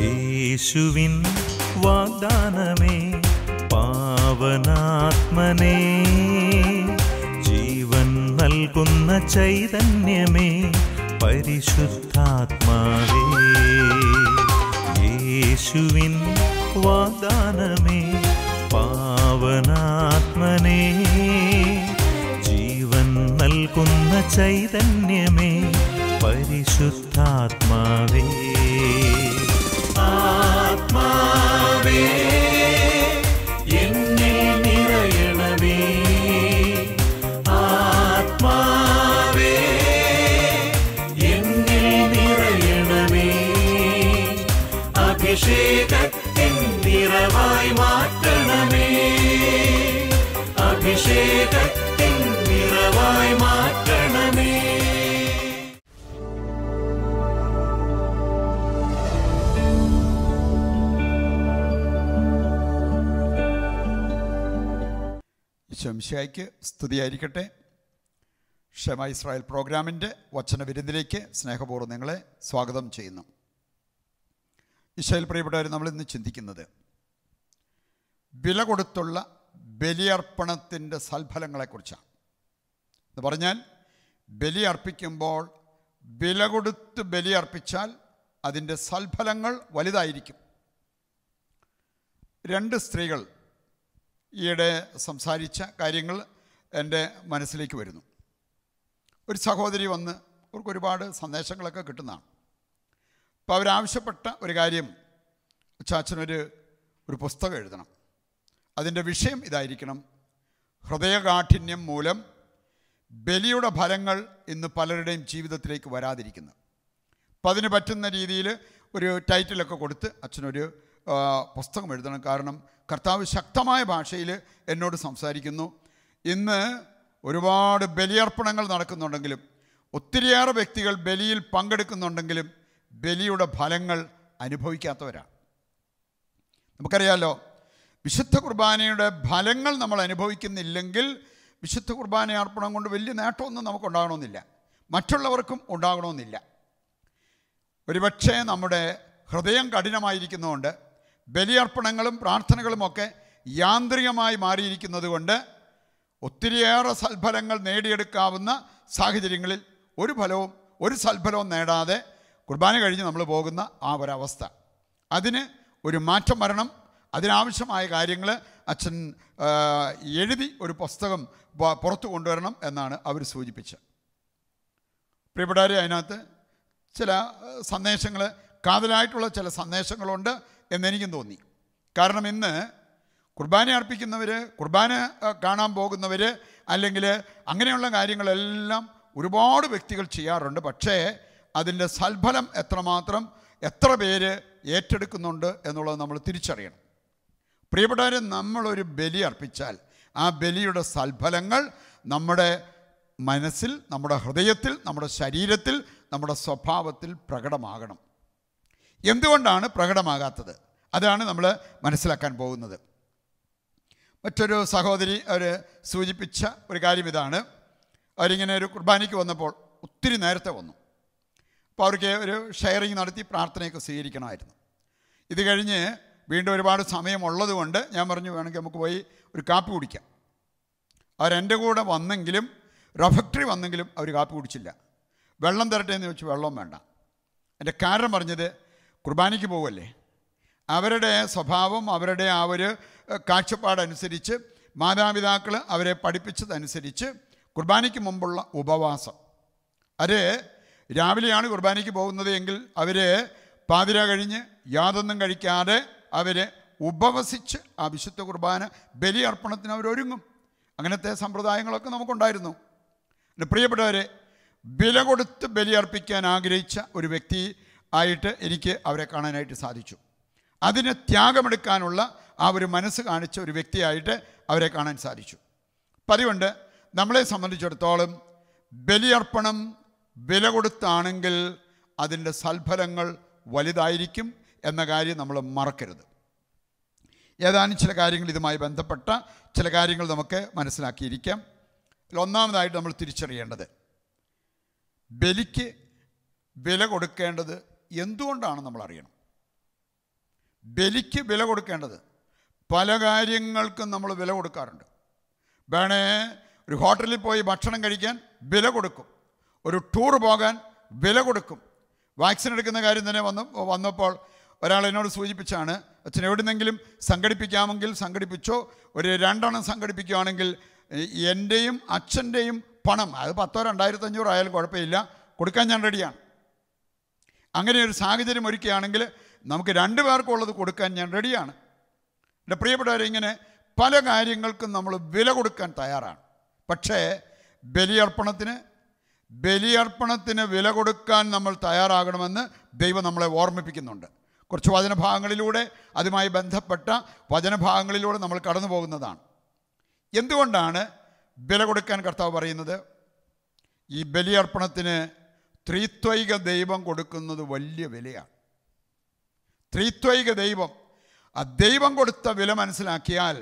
യേശുവിൻ വാഗ്ദാനമേ പാവനാത്മനേ ജീവൻ നൽകുന്ന ചൈതന്യമേ പരിശുദ്ധാത്മാവേ യേശുവിൻ വാദാനമേ പാവനാത്മനേ ജീവൻ നൽകുന്ന ചൈതന്യമേ പരിശുദ്ധാത്മാവേ ആത്മാവേ ശംഷായ്ക്ക് സ്തുതിയായിരിക്കട്ടെ ക്ഷമ ഇസ്രായേൽ പ്രോഗ്രാമിൻ്റെ വചന വിരുന്നിലേക്ക് സ്നേഹപൂർവ്വം നിങ്ങളെ സ്വാഗതം ചെയ്യുന്നു ഇസ്രായേൽ പ്രിയപ്പെട്ടവർ ഇന്ന് ചിന്തിക്കുന്നത് വില കൊടുത്തുള്ള ബലിയർപ്പണത്തിൻ്റെ സൽഫലങ്ങളെക്കുറിച്ചാണ് എന്ന് പറഞ്ഞാൽ ബലി അർപ്പിക്കുമ്പോൾ വില കൊടുത്ത് ബലി അർപ്പിച്ചാൽ അതിൻ്റെ സൽഫലങ്ങൾ വലുതായിരിക്കും രണ്ട് സ്ത്രീകൾ ഈയിടെ സംസാരിച്ച കാര്യങ്ങൾ എൻ്റെ മനസ്സിലേക്ക് വരുന്നു ഒരു സഹോദരി വന്ന് അവർക്ക് ഒരുപാട് സന്ദേശങ്ങളൊക്കെ കിട്ടുന്നതാണ് അപ്പോൾ അവരാവശ്യപ്പെട്ട ഒരു കാര്യം അച്ചാച്ചനൊരു ഒരു പുസ്തകം എഴുതണം അതിൻ്റെ വിഷയം ഇതായിരിക്കണം ഹൃദയകാഠിന്യം മൂലം ബലിയുടെ ഫലങ്ങൾ ഇന്ന് പലരുടെയും ജീവിതത്തിലേക്ക് വരാതിരിക്കുന്നു അപ്പം അതിന് പറ്റുന്ന രീതിയിൽ ഒരു ടൈറ്റിലൊക്കെ കൊടുത്ത് അച്ഛനൊരു പുസ്തകം എഴുതണം കാരണം കർത്താവ് ശക്തമായ ഭാഷയിൽ എന്നോട് സംസാരിക്കുന്നു ഇന്ന് ഒരുപാട് ബലിയർപ്പണങ്ങൾ നടക്കുന്നുണ്ടെങ്കിലും ഒത്തിരിയേറെ വ്യക്തികൾ ബലിയിൽ പങ്കെടുക്കുന്നുണ്ടെങ്കിലും ബലിയുടെ ഫലങ്ങൾ അനുഭവിക്കാത്തവരാണ് നമുക്കറിയാലോ വിശുദ്ധ കുർബാനയുടെ ഫലങ്ങൾ നമ്മൾ അനുഭവിക്കുന്നില്ലെങ്കിൽ വിശുദ്ധ കുർബാന അർപ്പണം കൊണ്ട് വലിയ നേട്ടമൊന്നും നമുക്ക് ഉണ്ടാകണമെന്നില്ല മറ്റുള്ളവർക്കും ഉണ്ടാകണമെന്നില്ല ഒരുപക്ഷേ നമ്മുടെ ഹൃദയം കഠിനമായിരിക്കുന്നതുകൊണ്ട് ബലിയർപ്പണങ്ങളും പ്രാർത്ഥനകളുമൊക്കെ യാന്ത്രികമായി മാറിയിരിക്കുന്നത് കൊണ്ട് ഒത്തിരിയേറെ സൽഫലങ്ങൾ നേടിയെടുക്കാവുന്ന സാഹചര്യങ്ങളിൽ ഒരു ഫലവും ഒരു സൽഫലവും നേടാതെ കുർബാന കഴിഞ്ഞ് നമ്മൾ പോകുന്ന ആ ഒരവസ്ഥ അതിന് ഒരു മാറ്റം വരണം അതിനാവശ്യമായ കാര്യങ്ങൾ അച്ഛൻ എഴുതി ഒരു പുസ്തകം പുറത്തു കൊണ്ടുവരണം എന്നാണ് അവർ സൂചിപ്പിച്ചത് പ്രിയപ്പെട്ടവരെ അതിനകത്ത് ചില സന്ദേശങ്ങൾ കാതലായിട്ടുള്ള ചില സന്ദേശങ്ങളുണ്ട് എന്നെനിക്കും തോന്നി കാരണം ഇന്ന് കുർബാന അർപ്പിക്കുന്നവർ കുർബാന കാണാൻ പോകുന്നവർ അല്ലെങ്കിൽ അങ്ങനെയുള്ള കാര്യങ്ങളെല്ലാം ഒരുപാട് വ്യക്തികൾ ചെയ്യാറുണ്ട് പക്ഷേ അതിൻ്റെ സൽഫലം എത്രമാത്രം എത്ര പേര് ഏറ്റെടുക്കുന്നുണ്ട് എന്നുള്ളത് നമ്മൾ തിരിച്ചറിയണം പ്രിയപ്പെട്ടവരെ നമ്മളൊരു ബലി അർപ്പിച്ചാൽ ആ ബലിയുടെ സൽഫലങ്ങൾ നമ്മുടെ മനസ്സിൽ നമ്മുടെ ഹൃദയത്തിൽ നമ്മുടെ ശരീരത്തിൽ നമ്മുടെ സ്വഭാവത്തിൽ പ്രകടമാകണം എന്തുകൊണ്ടാണ് പ്രകടമാകാത്തത് അതാണ് നമ്മൾ മനസ്സിലാക്കാൻ പോകുന്നത് മറ്റൊരു സഹോദരി അവർ സൂചിപ്പിച്ച ഒരു കാര്യം ഇതാണ് അവരിങ്ങനെ ഒരു കുർബാനയ്ക്ക് വന്നപ്പോൾ ഒത്തിരി നേരത്തെ വന്നു അപ്പോൾ അവർക്ക് ഒരു ഷെയറിങ് നടത്തി പ്രാർത്ഥനയൊക്കെ സ്വീകരിക്കണമായിരുന്നു ഇത് കഴിഞ്ഞ് വീണ്ടും ഒരുപാട് സമയമുള്ളതുകൊണ്ട് ഞാൻ പറഞ്ഞു വേണമെങ്കിൽ നമുക്ക് പോയി ഒരു കാപ്പി കുടിക്കാം അവരെൻ്റെ കൂടെ വന്നെങ്കിലും റഫക്ടറി വന്നെങ്കിലും അവർ കാപ്പി കുടിച്ചില്ല വെള്ളം തരട്ടെ എന്ന് ചോദിച്ചു വെള്ളം വേണ്ട എൻ്റെ കാരണം പറഞ്ഞത് കുർബാനയ്ക്ക് പോവല്ലേ അവരുടെ സ്വഭാവം അവരുടെ ആ ഒരു കാഴ്ചപ്പാടനുസരിച്ച് മാതാപിതാക്കൾ അവരെ പഠിപ്പിച്ചതനുസരിച്ച് കുർബാനയ്ക്ക് മുമ്പുള്ള ഉപവാസം അത് രാവിലെയാണ് കുർബാനയ്ക്ക് പോകുന്നത് എങ്കിൽ അവർ പാതിര കഴിഞ്ഞ് യാതൊന്നും കഴിക്കാതെ അവർ ഉപവസിച്ച് ആ വിശുദ്ധ കുർബാന ബലിയർപ്പണത്തിന് അവരൊരുങ്ങും അങ്ങനത്തെ സമ്പ്രദായങ്ങളൊക്കെ നമുക്കുണ്ടായിരുന്നു പ്രിയപ്പെട്ടവരെ വില കൊടുത്ത് ബലിയർപ്പിക്കാൻ ആഗ്രഹിച്ച ഒരു വ്യക്തി ആയിട്ട് എനിക്ക് അവരെ കാണാനായിട്ട് സാധിച്ചു അതിന് ത്യാഗമെടുക്കാനുള്ള ആ ഒരു മനസ്സ് കാണിച്ച ഒരു വ്യക്തിയായിട്ട് അവരെ കാണാൻ സാധിച്ചു പതിവുണ്ട് നമ്മളെ സംബന്ധിച്ചിടത്തോളം ബലിയർപ്പണം വില കൊടുത്താണെങ്കിൽ അതിൻ്റെ സൽഫലങ്ങൾ വലുതായിരിക്കും എന്ന കാര്യം നമ്മൾ മറക്കരുത് ഏതാനും ചില കാര്യങ്ങൾ ഇതുമായി ബന്ധപ്പെട്ട ചില കാര്യങ്ങൾ നമുക്ക് മനസ്സിലാക്കിയിരിക്കാം ഒന്നാമതായിട്ട് നമ്മൾ തിരിച്ചറിയേണ്ടത് ബലിക്ക് വില കൊടുക്കേണ്ടത് എന്തുകൊണ്ടാണ് നമ്മൾ അറിയണം ബലിക്ക് വില കൊടുക്കേണ്ടത് പല കാര്യങ്ങൾക്കും നമ്മൾ വില കൊടുക്കാറുണ്ട് വേണേ ഒരു ഹോട്ടലിൽ പോയി ഭക്ഷണം കഴിക്കാൻ വില കൊടുക്കും ഒരു ടൂർ പോകാൻ വില കൊടുക്കും വാക്സിൻ എടുക്കുന്ന കാര്യം തന്നെ വന്നു വന്നപ്പോൾ ഒരാൾ എന്നോട് സൂചിപ്പിച്ചാണ് അച്ഛൻ എവിടുന്നെങ്കിലും സംഘടിപ്പിക്കാമെങ്കിൽ സംഘടിപ്പിച്ചോ ഒരു രണ്ടെണ്ണം സംഘടിപ്പിക്കുകയാണെങ്കിൽ എൻ്റെയും അച്ഛൻ്റെയും പണം അത് പത്തോ രണ്ടായിരത്തഞ്ഞൂറ് ആയാലും കുഴപ്പമില്ല കൊടുക്കാൻ ഞാൻ റെഡിയാണ് അങ്ങനെ ഒരു സാഹചര്യം ഒരുക്കുകയാണെങ്കിൽ നമുക്ക് രണ്ടു പേർക്കുള്ളത് കൊടുക്കാൻ ഞാൻ റെഡിയാണ് എൻ്റെ പ്രിയപ്പെട്ടവരെ ഇങ്ങനെ പല കാര്യങ്ങൾക്കും നമ്മൾ വില കൊടുക്കാൻ തയ്യാറാണ് പക്ഷേ ബലിയർപ്പണത്തിന് ബലിയർപ്പണത്തിന് വില കൊടുക്കാൻ നമ്മൾ തയ്യാറാകണമെന്ന് ദൈവം നമ്മളെ ഓർമ്മിപ്പിക്കുന്നുണ്ട് കുറച്ച് വചനഭാഗങ്ങളിലൂടെ അതുമായി ബന്ധപ്പെട്ട വചനഭാഗങ്ങളിലൂടെ നമ്മൾ കടന്നു പോകുന്നതാണ് എന്തുകൊണ്ടാണ് വില കൊടുക്കാൻ കർത്താവ് പറയുന്നത് ഈ ബലിയർപ്പണത്തിന് ത്രിത്വൈക ദൈവം കൊടുക്കുന്നത് വലിയ വിലയാണ് ത്രിത്വൈക ദൈവം ആ ദൈവം കൊടുത്ത വില മനസ്സിലാക്കിയാൽ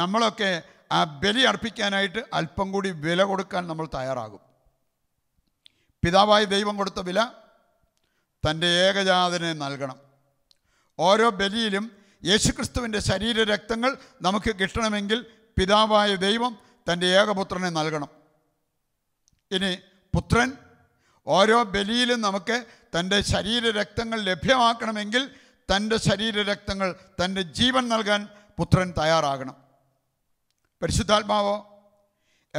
നമ്മളൊക്കെ ആ ബലി അർപ്പിക്കാനായിട്ട് അല്പം കൂടി വില കൊടുക്കാൻ നമ്മൾ തയ്യാറാകും പിതാവായ ദൈവം കൊടുത്ത വില തൻ്റെ ഏകജാതനെ നൽകണം ഓരോ ബലിയിലും യേശുക്രിസ്തുവിൻ്റെ ശരീരരക്തങ്ങൾ നമുക്ക് കിട്ടണമെങ്കിൽ പിതാവായ ദൈവം തൻ്റെ ഏകപുത്രനെ നൽകണം ഇനി പുത്രൻ ഓരോ ബലിയിലും നമുക്ക് തൻ്റെ ശരീരരക്തങ്ങൾ ലഭ്യമാക്കണമെങ്കിൽ തൻ്റെ ശരീരരക്തങ്ങൾ തൻ്റെ ജീവൻ നൽകാൻ പുത്രൻ തയ്യാറാകണം പരിശുദ്ധാത്മാവോ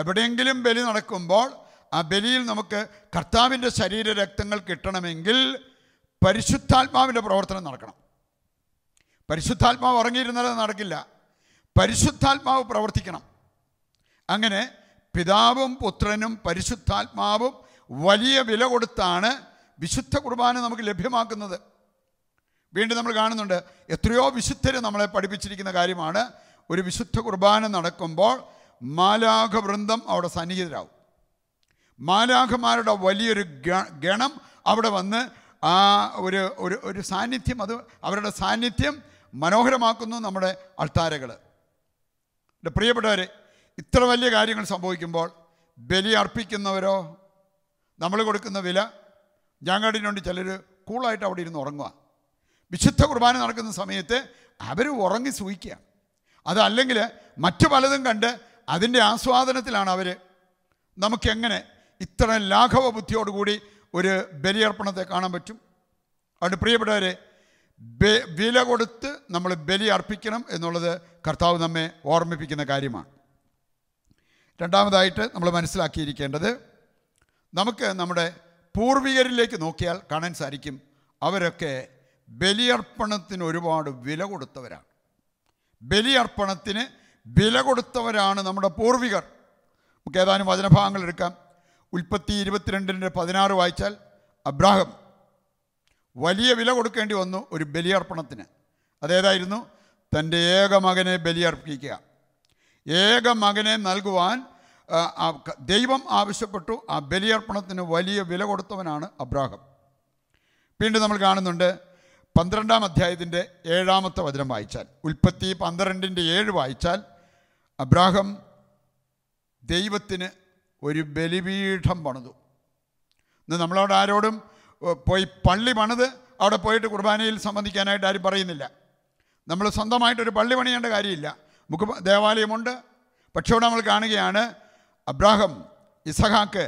എവിടെയെങ്കിലും ബലി നടക്കുമ്പോൾ ആ ബലിയിൽ നമുക്ക് കർത്താവിൻ്റെ ശരീരരക്തങ്ങൾ കിട്ടണമെങ്കിൽ പരിശുദ്ധാത്മാവിൻ്റെ പ്രവർത്തനം നടക്കണം പരിശുദ്ധാത്മാവ് ഉറങ്ങിയിരുന്നാൽ നടക്കില്ല പരിശുദ്ധാത്മാവ് പ്രവർത്തിക്കണം അങ്ങനെ പിതാവും പുത്രനും പരിശുദ്ധാത്മാവും വലിയ വില കൊടുത്താണ് വിശുദ്ധ കുർബാന നമുക്ക് ലഭ്യമാക്കുന്നത് വീണ്ടും നമ്മൾ കാണുന്നുണ്ട് എത്രയോ വിശുദ്ധർ നമ്മളെ പഠിപ്പിച്ചിരിക്കുന്ന കാര്യമാണ് ഒരു വിശുദ്ധ കുർബാന നടക്കുമ്പോൾ മാലാഖ വൃന്ദം അവിടെ സന്നിഹിതരാകും മാലാഖമാരുടെ വലിയൊരു ഗണം അവിടെ വന്ന് ആ ഒരു ഒരു ഒരു സാന്നിധ്യം അത് അവരുടെ സാന്നിധ്യം മനോഹരമാക്കുന്നു നമ്മുടെ അൾത്താരകൾ പ്രിയപ്പെട്ടവരെ ഇത്ര വലിയ കാര്യങ്ങൾ സംഭവിക്കുമ്പോൾ ബലി അർപ്പിക്കുന്നവരോ നമ്മൾ കൊടുക്കുന്ന വില വേണ്ടി ചിലർ കൂളായിട്ട് അവിടെ ഇരുന്ന് ഉറങ്ങുക വിശുദ്ധ കുർബാന നടക്കുന്ന സമയത്ത് അവർ ഉറങ്ങി സൂഹിക്കുക അതല്ലെങ്കിൽ മറ്റു പലതും കണ്ട് അതിൻ്റെ ആസ്വാദനത്തിലാണ് അവർ നമുക്കെങ്ങനെ ഇത്ര ലാഘവ ബുദ്ധിയോടുകൂടി ഒരു ബലിയർപ്പണത്തെ കാണാൻ പറ്റും അവിടെ പ്രിയപ്പെട്ടവരെ വില കൊടുത്ത് നമ്മൾ ബലി അർപ്പിക്കണം എന്നുള്ളത് കർത്താവ് നമ്മെ ഓർമ്മിപ്പിക്കുന്ന കാര്യമാണ് രണ്ടാമതായിട്ട് നമ്മൾ മനസ്സിലാക്കിയിരിക്കേണ്ടത് നമുക്ക് നമ്മുടെ പൂർവികരിലേക്ക് നോക്കിയാൽ കാണാൻ സാധിക്കും അവരൊക്കെ ബലിയർപ്പണത്തിന് ഒരുപാട് വില കൊടുത്തവരാണ് ബലിയർപ്പണത്തിന് വില കൊടുത്തവരാണ് നമ്മുടെ പൂർവികർ നമുക്ക് ഏതാനും വചനഭാഗങ്ങൾ എടുക്കാം ഉൽപ്പത്തി ഇരുപത്തിരണ്ടിൻ്റെ പതിനാറ് വായിച്ചാൽ അബ്രാഹം വലിയ വില കൊടുക്കേണ്ടി വന്നു ഒരു ബലിയർപ്പണത്തിന് അതേതായിരുന്നു തൻ്റെ ഏക മകനെ ബലിയർപ്പിക്കുക ഏക മകനെ നൽകുവാൻ ദൈവം ആവശ്യപ്പെട്ടു ആ ബലിയർപ്പണത്തിന് വലിയ വില കൊടുത്തവനാണ് അബ്രാഹം വീണ്ടും നമ്മൾ കാണുന്നുണ്ട് പന്ത്രണ്ടാം അധ്യായത്തിൻ്റെ ഏഴാമത്തെ വചനം വായിച്ചാൽ ഉൽപ്പത്തി പന്ത്രണ്ടിൻ്റെ ഏഴ് വായിച്ചാൽ അബ്രാഹം ദൈവത്തിന് ഒരു ബലിപീഠം പണിതു ഇന്ന് നമ്മളവിടെ ആരോടും പോയി പള്ളി പണിത് അവിടെ പോയിട്ട് കുർബാനയിൽ സംബന്ധിക്കാനായിട്ട് ആരും പറയുന്നില്ല നമ്മൾ സ്വന്തമായിട്ടൊരു പള്ളി പണിയേണ്ട കാര്യമില്ല നമുക്ക് ദേവാലയമുണ്ട് പക്ഷേ നമ്മൾ കാണുകയാണ് അബ്രാഹം ഇസഹാക്ക്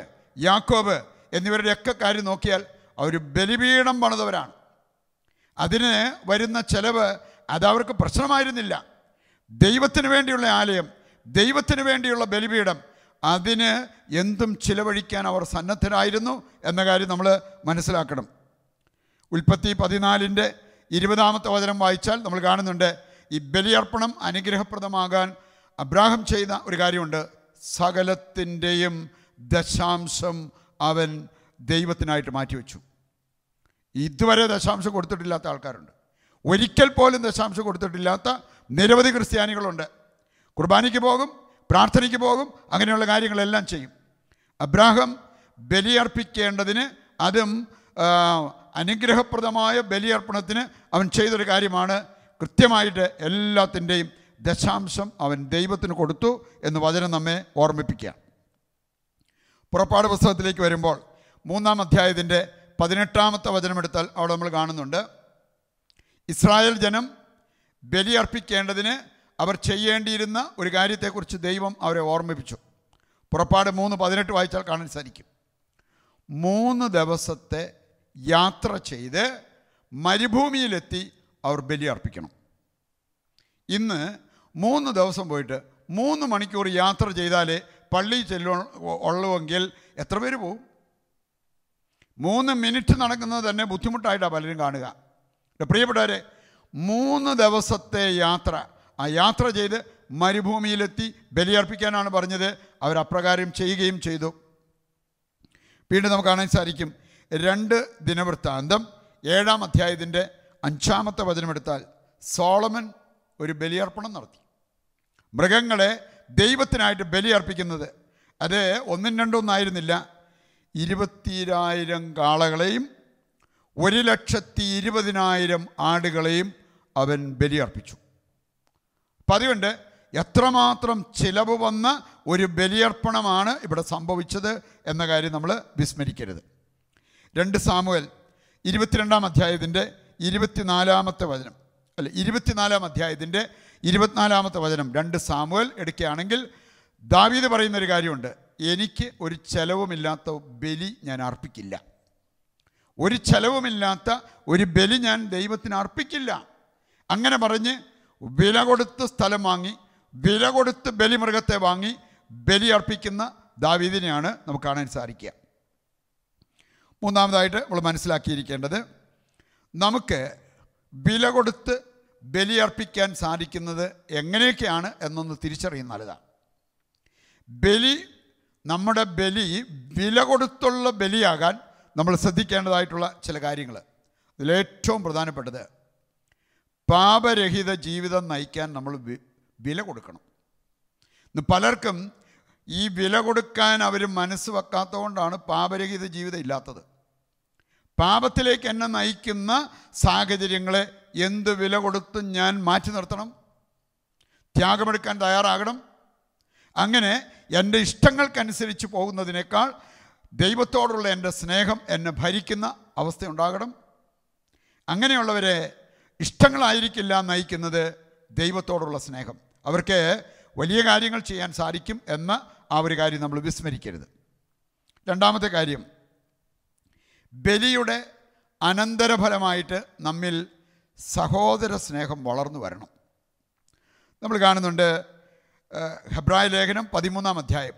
യാക്കോബ് എന്നിവരുടെയൊക്കെ കാര്യം നോക്കിയാൽ അവർ ബലിപീഠം പണിതവരാണ് അതിന് വരുന്ന ചെലവ് അതവർക്ക് പ്രശ്നമായിരുന്നില്ല ദൈവത്തിന് വേണ്ടിയുള്ള ആലയം ദൈവത്തിന് വേണ്ടിയുള്ള ബലിപീഠം അതിന് എന്തും ചിലവഴിക്കാൻ അവർ സന്നദ്ധരായിരുന്നു എന്ന കാര്യം നമ്മൾ മനസ്സിലാക്കണം ഉൽപ്പത്തി പതിനാലിൻ്റെ ഇരുപതാമത്തെ വചനം വായിച്ചാൽ നമ്മൾ കാണുന്നുണ്ട് ഈ ബലിയർപ്പണം അനുഗ്രഹപ്രദമാകാൻ അബ്രാഹം ചെയ്ത ഒരു കാര്യമുണ്ട് സകലത്തിൻ്റെയും ദശാംശം അവൻ ദൈവത്തിനായിട്ട് മാറ്റിവെച്ചു ഇതുവരെ ദശാംശം കൊടുത്തിട്ടില്ലാത്ത ആൾക്കാരുണ്ട് ഒരിക്കൽ പോലും ദശാംശം കൊടുത്തിട്ടില്ലാത്ത നിരവധി ക്രിസ്ത്യാനികളുണ്ട് കുർബാനയ്ക്ക് പോകും പ്രാർത്ഥനയ്ക്ക് പോകും അങ്ങനെയുള്ള കാര്യങ്ങളെല്ലാം ചെയ്യും അബ്രാഹം ബലിയർപ്പിക്കേണ്ടതിന് അതും അനുഗ്രഹപ്രദമായ ബലിയർപ്പണത്തിന് അവൻ ചെയ്തൊരു കാര്യമാണ് കൃത്യമായിട്ട് എല്ലാത്തിൻ്റെയും ദശാംശം അവൻ ദൈവത്തിന് കൊടുത്തു എന്ന് വചനം നമ്മെ ഓർമ്മിപ്പിക്കുക പുറപ്പാട് പുസ്തകത്തിലേക്ക് വരുമ്പോൾ മൂന്നാം അധ്യായത്തിൻ്റെ പതിനെട്ടാമത്തെ വചനമെടുത്താൽ അവിടെ നമ്മൾ കാണുന്നുണ്ട് ഇസ്രായേൽ ജനം ബലിയർപ്പിക്കേണ്ടതിന് അവർ ചെയ്യേണ്ടിയിരുന്ന ഒരു കാര്യത്തെക്കുറിച്ച് ദൈവം അവരെ ഓർമ്മിപ്പിച്ചു പുറപ്പാട് മൂന്ന് പതിനെട്ട് വായിച്ചാൽ കാണാൻ സാധിക്കും മൂന്ന് ദിവസത്തെ യാത്ര ചെയ്ത് മരുഭൂമിയിലെത്തി അവർ ബലിയർപ്പിക്കണം ഇന്ന് മൂന്ന് ദിവസം പോയിട്ട് മൂന്ന് മണിക്കൂർ യാത്ര ചെയ്താലേ പള്ളി ചെല്ലു ഉള്ളുവെങ്കിൽ എത്ര പേര് പോവും മൂന്ന് മിനിറ്റ് നടക്കുന്നത് തന്നെ ബുദ്ധിമുട്ടായിട്ടാണ് പലരും കാണുക പ്രിയപ്പെട്ടവരെ മൂന്ന് ദിവസത്തെ യാത്ര ആ യാത്ര ചെയ്ത് മരുഭൂമിയിലെത്തി ബലിയർപ്പിക്കാനാണ് പറഞ്ഞത് അവരപ്രകാരം ചെയ്യുകയും ചെയ്തു വീണ്ടും നമുക്ക് കാണാൻ സാധിക്കും രണ്ട് ദിനവൃത്താന്തം ഏഴാം അധ്യായത്തിൻ്റെ അഞ്ചാമത്തെ വചനമെടുത്താൽ സോളമൻ ഒരു ബലിയർപ്പണം നടത്തി മൃഗങ്ങളെ ദൈവത്തിനായിട്ട് ബലിയർപ്പിക്കുന്നത് അത് ഒന്നും ആയിരുന്നില്ല ഇരുപത്തിരായിരം കാളകളെയും ഒരു ലക്ഷത്തി ഇരുപതിനായിരം ആടുകളെയും അവൻ ബലിയർപ്പിച്ചു അപ്പം അതുകൊണ്ട് എത്രമാത്രം ചിലവ് വന്ന ഒരു ബലിയർപ്പണമാണ് ഇവിടെ സംഭവിച്ചത് എന്ന കാര്യം നമ്മൾ വിസ്മരിക്കരുത് രണ്ട് സാമുവൽ ഇരുപത്തിരണ്ടാം അധ്യായത്തിൻ്റെ ഇരുപത്തിനാലാമത്തെ വചനം അല്ല ഇരുപത്തിനാലാം അധ്യായത്തിൻ്റെ ഇരുപത്തിനാലാമത്തെ വചനം രണ്ട് സാമുവൽ എടുക്കുകയാണെങ്കിൽ ദാവീദ് പറയുന്ന ഒരു കാര്യമുണ്ട് എനിക്ക് ഒരു ചെലവുമില്ലാത്ത ബലി ഞാൻ അർപ്പിക്കില്ല ഒരു ചെലവുമില്ലാത്ത ഒരു ബലി ഞാൻ ദൈവത്തിന് അർപ്പിക്കില്ല അങ്ങനെ പറഞ്ഞ് വില കൊടുത്ത് സ്ഥലം വാങ്ങി വില കൊടുത്ത് ബലിമൃഗത്തെ വാങ്ങി ബലി അർപ്പിക്കുന്ന ദാവീദിനെയാണ് നമുക്ക് കാണാൻ സാധിക്കുക മൂന്നാമതായിട്ട് നമ്മൾ മനസ്സിലാക്കിയിരിക്കേണ്ടത് നമുക്ക് വില കൊടുത്ത് ബലിയർപ്പിക്കാൻ സാധിക്കുന്നത് എങ്ങനെയൊക്കെയാണ് എന്നൊന്ന് തിരിച്ചറിയുന്ന നല്ലതാണ് ബലി നമ്മുടെ ബലി വില കൊടുത്തുള്ള ബലിയാകാൻ നമ്മൾ ശ്രദ്ധിക്കേണ്ടതായിട്ടുള്ള ചില കാര്യങ്ങൾ ഇതിലേറ്റവും പ്രധാനപ്പെട്ടത് പാപരഹിത ജീവിതം നയിക്കാൻ നമ്മൾ വില കൊടുക്കണം ഇന്ന് പലർക്കും ഈ വില കൊടുക്കാൻ അവർ മനസ്സ് വെക്കാത്തതുകൊണ്ടാണ് പാപരഹിത ജീവിതം ഇല്ലാത്തത് പാപത്തിലേക്ക് എന്നെ നയിക്കുന്ന സാഹചര്യങ്ങളെ എന്ത് വില കൊടുത്തും ഞാൻ മാറ്റി നിർത്തണം ത്യാഗമെടുക്കാൻ തയ്യാറാകണം അങ്ങനെ എൻ്റെ ഇഷ്ടങ്ങൾക്കനുസരിച്ച് പോകുന്നതിനേക്കാൾ ദൈവത്തോടുള്ള എൻ്റെ സ്നേഹം എന്നെ ഭരിക്കുന്ന അവസ്ഥയുണ്ടാകണം അങ്ങനെയുള്ളവരെ ഇഷ്ടങ്ങളായിരിക്കില്ല നയിക്കുന്നത് ദൈവത്തോടുള്ള സ്നേഹം അവർക്ക് വലിയ കാര്യങ്ങൾ ചെയ്യാൻ സാധിക്കും എന്ന ആ ഒരു കാര്യം നമ്മൾ വിസ്മരിക്കരുത് രണ്ടാമത്തെ കാര്യം ബലിയുടെ അനന്തരഫലമായിട്ട് നമ്മിൽ സഹോദര സ്നേഹം വളർന്നു വരണം നമ്മൾ കാണുന്നുണ്ട് ഹെബ്രായ ലേഖനം പതിമൂന്നാം അധ്യായം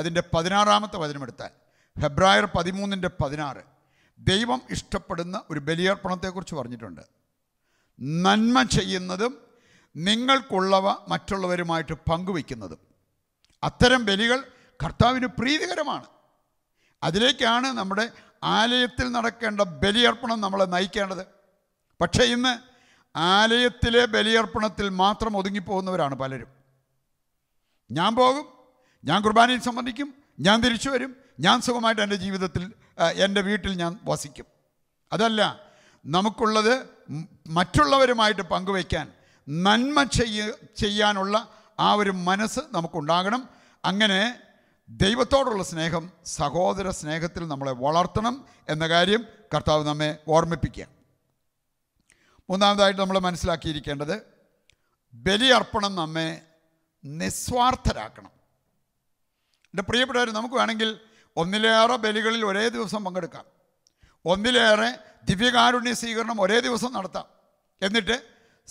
അതിൻ്റെ പതിനാറാമത്തെ വചനമെടുത്താൽ ഹെബ്രായർ പതിമൂന്നിൻ്റെ പതിനാറ് ദൈവം ഇഷ്ടപ്പെടുന്ന ഒരു ബലിയർപ്പണത്തെക്കുറിച്ച് പറഞ്ഞിട്ടുണ്ട് നന്മ ചെയ്യുന്നതും നിങ്ങൾക്കുള്ളവ മറ്റുള്ളവരുമായിട്ട് പങ്കുവയ്ക്കുന്നതും അത്തരം ബലികൾ കർത്താവിന് പ്രീതികരമാണ് അതിലേക്കാണ് നമ്മുടെ ആലയത്തിൽ നടക്കേണ്ട ബലിയർപ്പണം നമ്മളെ നയിക്കേണ്ടത് പക്ഷേ ഇന്ന് ആലയത്തിലെ ബലിയർപ്പണത്തിൽ മാത്രം ഒതുങ്ങിപ്പോകുന്നവരാണ് പലരും ഞാൻ പോകും ഞാൻ കുർബാനയിൽ സംബന്ധിക്കും ഞാൻ തിരിച്ചു വരും ഞാൻ സുഖമായിട്ട് എൻ്റെ ജീവിതത്തിൽ എൻ്റെ വീട്ടിൽ ഞാൻ വസിക്കും അതല്ല നമുക്കുള്ളത് മറ്റുള്ളവരുമായിട്ട് പങ്കുവയ്ക്കാൻ നന്മ ചെയ്യ ചെയ്യാനുള്ള ആ ഒരു മനസ്സ് നമുക്കുണ്ടാകണം അങ്ങനെ ദൈവത്തോടുള്ള സ്നേഹം സഹോദര സ്നേഹത്തിൽ നമ്മളെ വളർത്തണം എന്ന കാര്യം കർത്താവ് നമ്മെ ഓർമ്മിപ്പിക്കുക മൂന്നാമതായിട്ട് നമ്മൾ മനസ്സിലാക്കിയിരിക്കേണ്ടത് ബലിയർപ്പണം നമ്മെ നിസ്വാർത്ഥരാക്കണം എൻ്റെ പ്രിയപ്പെട്ടവർ നമുക്ക് വേണമെങ്കിൽ ഒന്നിലേറെ ബലികളിൽ ഒരേ ദിവസം പങ്കെടുക്കാം ഒന്നിലേറെ ദിവ്യകാരുണ്യ സ്വീകരണം ഒരേ ദിവസം നടത്താം എന്നിട്ട്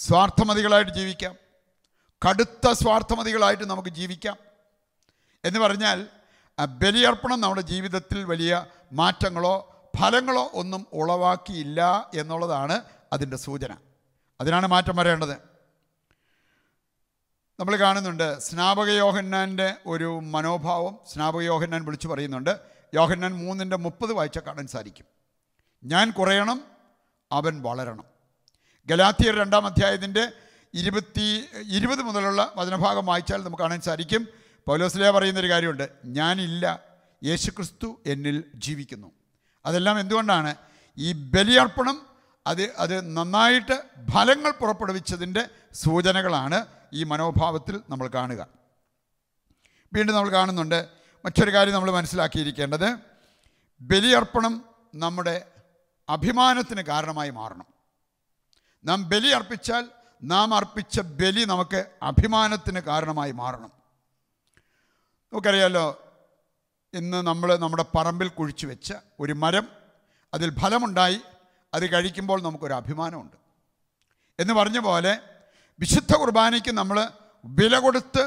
സ്വാർത്ഥമതികളായിട്ട് ജീവിക്കാം കടുത്ത സ്വാർത്ഥമതികളായിട്ട് നമുക്ക് ജീവിക്കാം എന്ന് പറഞ്ഞാൽ ബലിയർപ്പണം നമ്മുടെ ജീവിതത്തിൽ വലിയ മാറ്റങ്ങളോ ഫലങ്ങളോ ഒന്നും ഉളവാക്കിയില്ല എന്നുള്ളതാണ് അതിൻ്റെ സൂചന അതിനാണ് മാറ്റം വരേണ്ടത് നമ്മൾ കാണുന്നുണ്ട് സ്നാപക യോഹന്നാൻ്റെ ഒരു മനോഭാവം സ്നാപക യോഹന്നാൻ വിളിച്ചു പറയുന്നുണ്ട് യോഹന്നാൻ മൂന്നിൻ്റെ മുപ്പത് വായിച്ച കാണാൻ സാധിക്കും ഞാൻ കുറയണം അവൻ വളരണം ഗലാത്തിയർ രണ്ടാം അധ്യായത്തിൻ്റെ ഇരുപത്തി ഇരുപത് മുതലുള്ള വചനഭാഗം വായിച്ചാൽ നമുക്ക് കാണാൻ സാധിക്കും പൗലോസ്ലിയ പറയുന്നൊരു കാര്യമുണ്ട് ഞാനില്ല യേശുക്രിസ്തു എന്നിൽ ജീവിക്കുന്നു അതെല്ലാം എന്തുകൊണ്ടാണ് ഈ ബലിയർപ്പണം അത് അത് നന്നായിട്ട് ഫലങ്ങൾ പുറപ്പെടുവിച്ചതിൻ്റെ സൂചനകളാണ് ഈ മനോഭാവത്തിൽ നമ്മൾ കാണുക വീണ്ടും നമ്മൾ കാണുന്നുണ്ട് മറ്റൊരു കാര്യം നമ്മൾ മനസ്സിലാക്കിയിരിക്കേണ്ടത് ബലിയർപ്പണം നമ്മുടെ അഭിമാനത്തിന് കാരണമായി മാറണം നാം ബലി അർപ്പിച്ചാൽ നാം അർപ്പിച്ച ബലി നമുക്ക് അഭിമാനത്തിന് കാരണമായി മാറണം നമുക്കറിയാലോ ഇന്ന് നമ്മൾ നമ്മുടെ പറമ്പിൽ കുഴിച്ചു വെച്ച ഒരു മരം അതിൽ ഫലമുണ്ടായി അത് കഴിക്കുമ്പോൾ നമുക്കൊരു അഭിമാനമുണ്ട് എന്ന് പറഞ്ഞ പോലെ വിശുദ്ധ കുർബാനയ്ക്ക് നമ്മൾ വില കൊടുത്ത്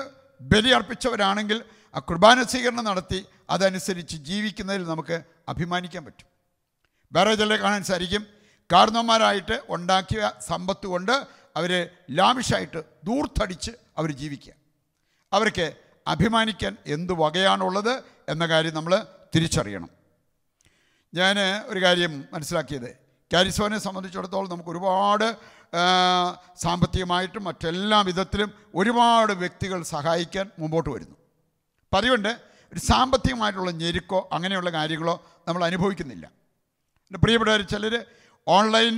ബലി അർപ്പിച്ചവരാണെങ്കിൽ ആ കുർബാന സ്വീകരണം നടത്തി അതനുസരിച്ച് ജീവിക്കുന്നതിൽ നമുക്ക് അഭിമാനിക്കാൻ പറ്റും വേറെ ചിലരെ കാണാൻ സാധിക്കും കാരണവന്മാരായിട്ട് ഉണ്ടാക്കിയ സമ്പത്ത് കൊണ്ട് അവർ ലാമിഷായിട്ട് ദൂർത്തടിച്ച് അവർ ജീവിക്കുക അവർക്ക് അഭിമാനിക്കാൻ എന്ത് വകയാണുള്ളത് എന്ന കാര്യം നമ്മൾ തിരിച്ചറിയണം ഞാൻ ഒരു കാര്യം മനസ്സിലാക്കിയത് കാരിസോനെ സംബന്ധിച്ചിടത്തോളം നമുക്ക് ഒരുപാട് സാമ്പത്തികമായിട്ടും മറ്റെല്ലാ വിധത്തിലും ഒരുപാട് വ്യക്തികൾ സഹായിക്കാൻ മുമ്പോട്ട് വരുന്നു പതിവുണ്ട് ഒരു സാമ്പത്തികമായിട്ടുള്ള ഞെരുക്കോ അങ്ങനെയുള്ള കാര്യങ്ങളോ നമ്മൾ അനുഭവിക്കുന്നില്ല എൻ്റെ പ്രിയപ്പെട്ടവർ ചിലർ ഓൺലൈൻ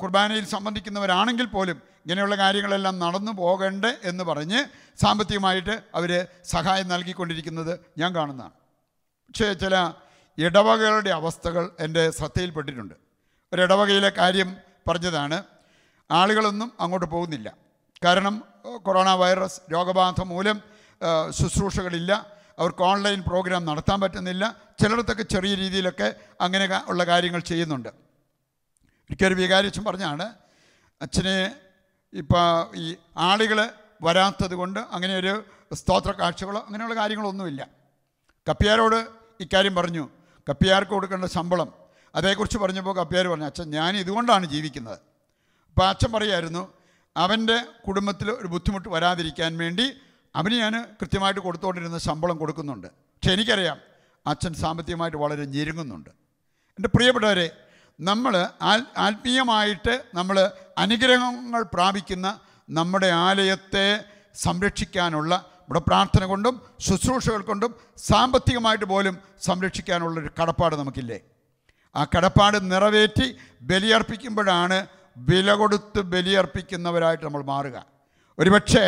കുർബാനയിൽ സംബന്ധിക്കുന്നവരാണെങ്കിൽ പോലും ഇങ്ങനെയുള്ള കാര്യങ്ങളെല്ലാം നടന്നു പോകേണ്ട എന്ന് പറഞ്ഞ് സാമ്പത്തികമായിട്ട് അവർ സഹായം നൽകിക്കൊണ്ടിരിക്കുന്നത് ഞാൻ കാണുന്നതാണ് പക്ഷേ ചില ഇടവകകളുടെ അവസ്ഥകൾ എൻ്റെ ശ്രദ്ധയിൽപ്പെട്ടിട്ടുണ്ട് ഒരു ഇടവകയിലെ കാര്യം പറഞ്ഞതാണ് ആളുകളൊന്നും അങ്ങോട്ട് പോകുന്നില്ല കാരണം കൊറോണ വൈറസ് രോഗബാധ മൂലം ശുശ്രൂഷകളില്ല അവർക്ക് ഓൺലൈൻ പ്രോഗ്രാം നടത്താൻ പറ്റുന്നില്ല ചിലയിടത്തൊക്കെ ചെറിയ രീതിയിലൊക്കെ അങ്ങനെ ഉള്ള കാര്യങ്ങൾ ചെയ്യുന്നുണ്ട് ഒരിക്കൽ വികാരിച്ചും പറഞ്ഞാണ് അച്ഛനെ ഇപ്പോൾ ഈ ആളുകൾ വരാത്തത് കൊണ്ട് അങ്ങനെ ഒരു സ്തോത്ര കാഴ്ചകളോ അങ്ങനെയുള്ള കാര്യങ്ങളൊന്നുമില്ല കപ്പിയാരോട് ഇക്കാര്യം പറഞ്ഞു കപ്പിയാർക്ക് കൊടുക്കേണ്ട ശമ്പളം അതേക്കുറിച്ച് പറഞ്ഞപ്പോൾ കപ്പിയാർ പറഞ്ഞു അച്ഛൻ ഞാൻ ഇതുകൊണ്ടാണ് ജീവിക്കുന്നത് അപ്പോൾ അച്ഛൻ പറയായിരുന്നു അവൻ്റെ കുടുംബത്തിൽ ഒരു ബുദ്ധിമുട്ട് വരാതിരിക്കാൻ വേണ്ടി അവന് ഞാൻ കൃത്യമായിട്ട് കൊടുത്തുകൊണ്ടിരുന്ന ശമ്പളം കൊടുക്കുന്നുണ്ട് പക്ഷെ എനിക്കറിയാം അച്ഛൻ സാമ്പത്തികമായിട്ട് വളരെ ഞെരുങ്ങുന്നുണ്ട് എൻ്റെ പ്രിയപ്പെട്ടവരെ നമ്മൾ ആത്മീയമായിട്ട് നമ്മൾ അനുഗ്രഹങ്ങൾ പ്രാപിക്കുന്ന നമ്മുടെ ആലയത്തെ സംരക്ഷിക്കാനുള്ള ഇവിടെ പ്രാർത്ഥന കൊണ്ടും ശുശ്രൂഷകൾ കൊണ്ടും സാമ്പത്തികമായിട്ട് പോലും സംരക്ഷിക്കാനുള്ളൊരു കടപ്പാട് നമുക്കില്ലേ ആ കടപ്പാട് നിറവേറ്റി ബലിയർപ്പിക്കുമ്പോഴാണ് വില കൊടുത്ത് ബലിയർപ്പിക്കുന്നവരായിട്ട് നമ്മൾ മാറുക ഒരുപക്ഷേ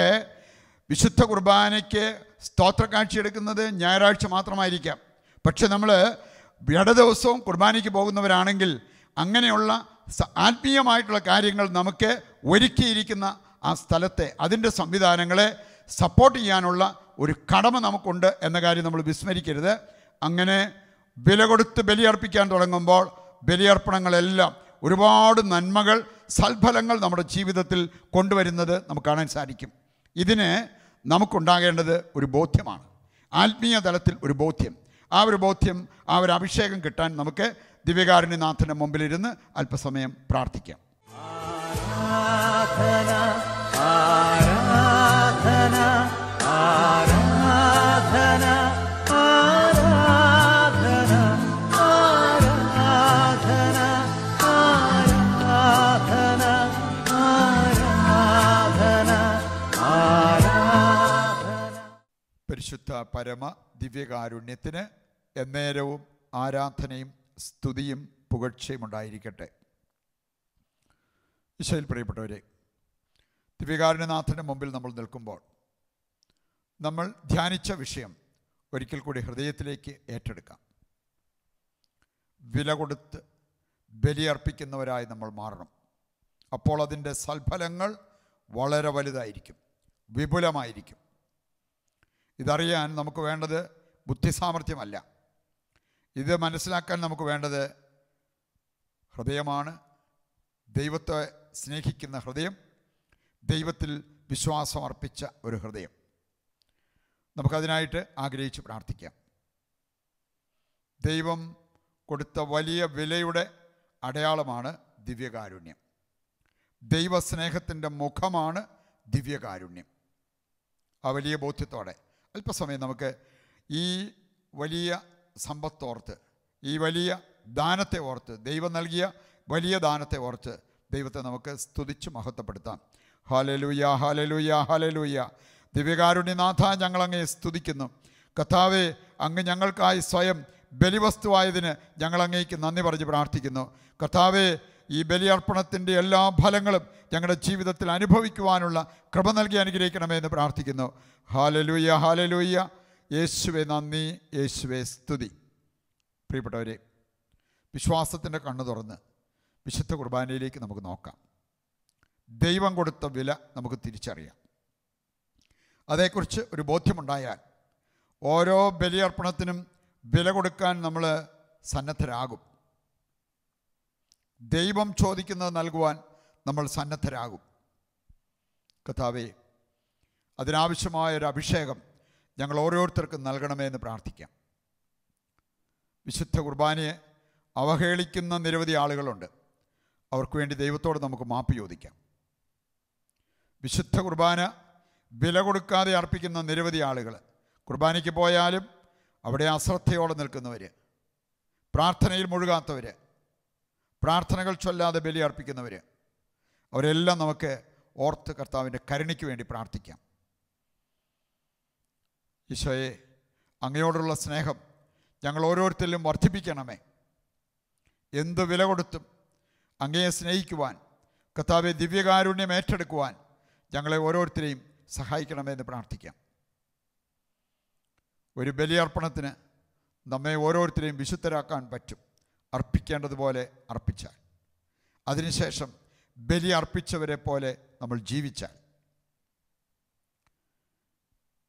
വിശുദ്ധ കുർബാനയ്ക്ക് സ്തോത്രക്കാഴ്ച എടുക്കുന്നത് ഞായറാഴ്ച മാത്രമായിരിക്കാം പക്ഷെ നമ്മൾ ഇട ദിവസവും കുർബാനയ്ക്ക് പോകുന്നവരാണെങ്കിൽ അങ്ങനെയുള്ള ആത്മീയമായിട്ടുള്ള കാര്യങ്ങൾ നമുക്ക് ഒരുക്കിയിരിക്കുന്ന ആ സ്ഥലത്തെ അതിൻ്റെ സംവിധാനങ്ങളെ സപ്പോർട്ട് ചെയ്യാനുള്ള ഒരു കടമ നമുക്കുണ്ട് എന്ന കാര്യം നമ്മൾ വിസ്മരിക്കരുത് അങ്ങനെ വില കൊടുത്ത് ബലിയർപ്പിക്കാൻ തുടങ്ങുമ്പോൾ ബലിയർപ്പണങ്ങളെല്ലാം ഒരുപാട് നന്മകൾ സൽഫലങ്ങൾ നമ്മുടെ ജീവിതത്തിൽ കൊണ്ടുവരുന്നത് നമുക്ക് കാണാൻ സാധിക്കും ഇതിന് നമുക്കുണ്ടാകേണ്ടത് ഒരു ബോധ്യമാണ് ആത്മീയ തലത്തിൽ ഒരു ബോധ്യം ആ ഒരു ബോധ്യം ആ ഒരു അഭിഷേകം കിട്ടാൻ നമുക്ക് ദിവ്യകാരുണ്യനാഥൻ്റെ മുമ്പിലിരുന്ന് അല്പസമയം പ്രാർത്ഥിക്കാം ആരാധന ആരാധന ആരാധന പരിശുദ്ധ പരമ ദിവ്യകാരുണ്യത്തിന് എന്നേരവും ആരാധനയും സ്തുതിയും പുകഴ്ചയും ഉണ്ടായിരിക്കട്ടെ ഈശോയിൽ പ്രിയപ്പെട്ടവരെ ദിവ്യകാരുണ്യനാഥൻ്റെ മുമ്പിൽ നമ്മൾ നിൽക്കുമ്പോൾ നമ്മൾ ധ്യാനിച്ച വിഷയം ഒരിക്കൽ കൂടി ഹൃദയത്തിലേക്ക് ഏറ്റെടുക്കാം വില കൊടുത്ത് ബലിയർപ്പിക്കുന്നവരായി നമ്മൾ മാറണം അപ്പോൾ അതിൻ്റെ സൽഫലങ്ങൾ വളരെ വലുതായിരിക്കും വിപുലമായിരിക്കും ഇതറിയാൻ നമുക്ക് വേണ്ടത് ബുദ്ധിസാമർഥ്യമല്ല ഇത് മനസ്സിലാക്കാൻ നമുക്ക് വേണ്ടത് ഹൃദയമാണ് ദൈവത്തെ സ്നേഹിക്കുന്ന ഹൃദയം ദൈവത്തിൽ വിശ്വാസം അർപ്പിച്ച ഒരു ഹൃദയം നമുക്കതിനായിട്ട് ആഗ്രഹിച്ച് പ്രാർത്ഥിക്കാം ദൈവം കൊടുത്ത വലിയ വിലയുടെ അടയാളമാണ് ദിവ്യകാരുണ്യം ദൈവസ്നേഹത്തിൻ്റെ മുഖമാണ് ദിവ്യകാരുണ്യം ആ വലിയ ബോധ്യത്തോടെ അല്പസമയം നമുക്ക് ഈ വലിയ സമ്പത്തോർത്ത് ഈ വലിയ ദാനത്തെ ഓർത്ത് ദൈവം നൽകിയ വലിയ ദാനത്തെ ഓർത്ത് ദൈവത്തെ നമുക്ക് സ്തുതിച്ച് മഹത്വപ്പെടുത്താം ഹാലലൂയ ഹാലലൂയ ഹാലലൂയ ദിവ്യകാരുണ്യനാഥ ഞങ്ങളങ്ങേ സ്തുതിക്കുന്നു കഥാവെ അങ്ങ് ഞങ്ങൾക്കായി സ്വയം ബലിവസ്തുവായതിന് ഞങ്ങളങ്ങേക്ക് നന്ദി പറഞ്ഞ് പ്രാർത്ഥിക്കുന്നു കഥാവെ ഈ ബലിയർപ്പണത്തിൻ്റെ എല്ലാ ഫലങ്ങളും ഞങ്ങളുടെ ജീവിതത്തിൽ അനുഭവിക്കുവാനുള്ള കൃപ നൽകി അനുഗ്രഹിക്കണമേ എന്ന് പ്രാർത്ഥിക്കുന്നു ഹാലലൂയ ഹാലലൂയ്യ യേശുവെ നന്ദി യേശുവെ സ്തുതി പ്രിയപ്പെട്ടവരെ വിശ്വാസത്തിൻ്റെ കണ്ണ് തുറന്ന് വിശുദ്ധ കുർബാനയിലേക്ക് നമുക്ക് നോക്കാം ദൈവം കൊടുത്ത വില നമുക്ക് തിരിച്ചറിയാം അതേക്കുറിച്ച് ഒരു ബോധ്യമുണ്ടായാൽ ഓരോ ബലിയർപ്പണത്തിനും വില കൊടുക്കാൻ നമ്മൾ സന്നദ്ധരാകും ദൈവം ചോദിക്കുന്നത് നൽകുവാൻ നമ്മൾ സന്നദ്ധരാകും കഥാവേ അതിനാവശ്യമായ ഒരു അഭിഷേകം ഞങ്ങൾ ഓരോരുത്തർക്കും നൽകണമേ എന്ന് പ്രാർത്ഥിക്കാം വിശുദ്ധ കുർബാനയെ അവഹേളിക്കുന്ന നിരവധി ആളുകളുണ്ട് അവർക്ക് വേണ്ടി ദൈവത്തോട് നമുക്ക് മാപ്പ് ചോദിക്കാം വിശുദ്ധ കുർബാന വില കൊടുക്കാതെ അർപ്പിക്കുന്ന നിരവധി ആളുകൾ കുർബാനയ്ക്ക് പോയാലും അവിടെ അശ്രദ്ധയോടെ നിൽക്കുന്നവർ പ്രാർത്ഥനയിൽ മുഴുകാത്തവർ പ്രാർത്ഥനകൾ ചൊല്ലാതെ ബലി അർപ്പിക്കുന്നവർ അവരെല്ലാം നമുക്ക് ഓർത്ത് കർത്താവിൻ്റെ കരുണയ്ക്ക് വേണ്ടി പ്രാർത്ഥിക്കാം ഈശോയെ അങ്ങയോടുള്ള സ്നേഹം ഞങ്ങൾ ഓരോരുത്തരിലും വർദ്ധിപ്പിക്കണമേ എന്ത് വില കൊടുത്തും അങ്ങയെ സ്നേഹിക്കുവാൻ കർത്താവെ ദിവ്യകാരുണ്യം ഏറ്റെടുക്കുവാൻ ഞങ്ങളെ ഓരോരുത്തരെയും സഹായിക്കണമെന്ന് പ്രാർത്ഥിക്കാം ഒരു ബലിയർപ്പണത്തിന് നമ്മെ ഓരോരുത്തരെയും വിശുദ്ധരാക്കാൻ പറ്റും അർപ്പിക്കേണ്ടതുപോലെ അർപ്പിച്ചാൽ അതിനുശേഷം ബലി അർപ്പിച്ചവരെ പോലെ നമ്മൾ ജീവിച്ചാൽ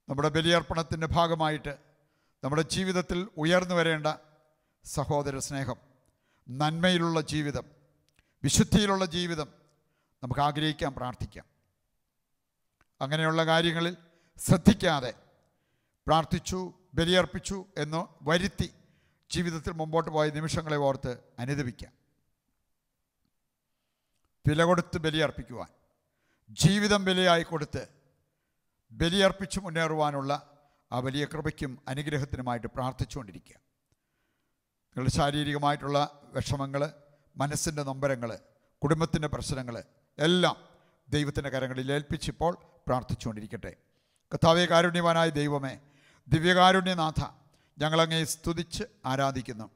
നമ്മുടെ ബലിയർപ്പണത്തിൻ്റെ ഭാഗമായിട്ട് നമ്മുടെ ജീവിതത്തിൽ ഉയർന്നു വരേണ്ട സഹോദര സ്നേഹം നന്മയിലുള്ള ജീവിതം വിശുദ്ധിയിലുള്ള ജീവിതം നമുക്ക് ആഗ്രഹിക്കാം പ്രാർത്ഥിക്കാം അങ്ങനെയുള്ള കാര്യങ്ങളിൽ ശ്രദ്ധിക്കാതെ പ്രാർത്ഥിച്ചു ബലിയർപ്പിച്ചു എന്ന് വരുത്തി ജീവിതത്തിൽ മുമ്പോട്ട് പോയ നിമിഷങ്ങളെ ഓർത്ത് അനുദപിക്കാം വില കൊടുത്ത് ബലിയർപ്പിക്കുവാൻ ജീവിതം വിലയായി കൊടുത്ത് ബലിയർപ്പിച്ച് മുന്നേറുവാനുള്ള ആ വലിയ കൃപയ്ക്കും അനുഗ്രഹത്തിനുമായിട്ട് പ്രാർത്ഥിച്ചുകൊണ്ടിരിക്കുക നിങ്ങളുടെ ശാരീരികമായിട്ടുള്ള വിഷമങ്ങൾ മനസ്സിൻ്റെ നൊമ്പരങ്ങൾ കുടുംബത്തിൻ്റെ പ്രശ്നങ്ങൾ എല്ലാം ദൈവത്തിൻ്റെ കരങ്ങളിൽ ഏൽപ്പിച്ചിപ്പോൾ പ്രാർത്ഥിച്ചുകൊണ്ടിരിക്കട്ടെ കർത്താവെ കാരുണ്യവാനായ ദൈവമേ ദിവ്യകാരുണ്യനാഥ ഞങ്ങളങ്ങേ സ്തുതിച്ച് ആരാധിക്കുന്നു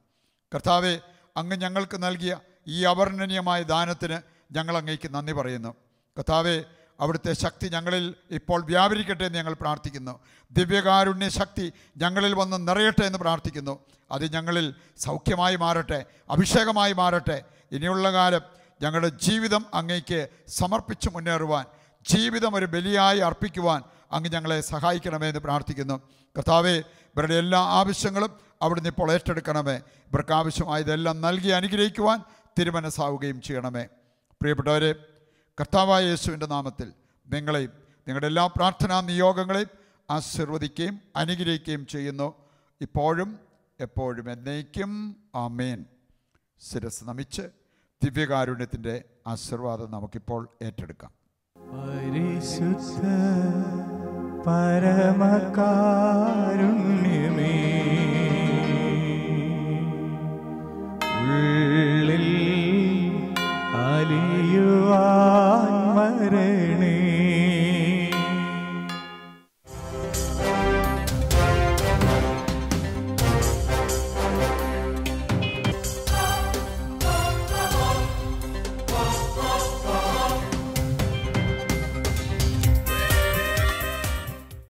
കർത്താവെ അങ്ങ് ഞങ്ങൾക്ക് നൽകിയ ഈ അവർണ്ണനീയമായ ദാനത്തിന് ഞങ്ങളങ്ങേക്ക് നന്ദി പറയുന്നു കർത്താവെ അവിടുത്തെ ശക്തി ഞങ്ങളിൽ ഇപ്പോൾ വ്യാപരിക്കട്ടെ എന്ന് ഞങ്ങൾ പ്രാർത്ഥിക്കുന്നു ദിവ്യകാരുണ്യ ശക്തി ഞങ്ങളിൽ വന്ന് നിറയട്ടെ എന്ന് പ്രാർത്ഥിക്കുന്നു അത് ഞങ്ങളിൽ സൗഖ്യമായി മാറട്ടെ അഭിഷേകമായി മാറട്ടെ ഇനിയുള്ള കാലം ഞങ്ങളുടെ ജീവിതം അങ്ങേക്ക് സമർപ്പിച്ച് മുന്നേറുവാൻ ജീവിതം ഒരു ബലിയായി അർപ്പിക്കുവാൻ അങ്ങ് ഞങ്ങളെ സഹായിക്കണമേ എന്ന് പ്രാർത്ഥിക്കുന്നു കർത്താവേ ഇവരുടെ എല്ലാ ആവശ്യങ്ങളും അവിടുന്ന് ഇപ്പോൾ ഏറ്റെടുക്കണമേ ഇവർക്ക് ആവശ്യമായതെല്ലാം നൽകി അനുഗ്രഹിക്കുവാൻ തിരുമനസ്സാവുകയും ചെയ്യണമേ പ്രിയപ്പെട്ടവരെ കർത്താവായ യേശുവിൻ്റെ നാമത്തിൽ നിങ്ങളെയും നിങ്ങളുടെ എല്ലാ പ്രാർത്ഥനാ നിയോഗങ്ങളെയും ആശീർവദിക്കുകയും അനുഗ്രഹിക്കുകയും ചെയ്യുന്നു ഇപ്പോഴും എപ്പോഴും എന്നേക്കും ആമേൻ ശിരസ് നമിച്ച് ദിവ്യകാരുണ്യത്തിൻ്റെ ആശീർവാദം നമുക്കിപ്പോൾ ഏറ്റെടുക്കാം പരിശുദ്ധ പരമകാരുണ്യമേ अमरे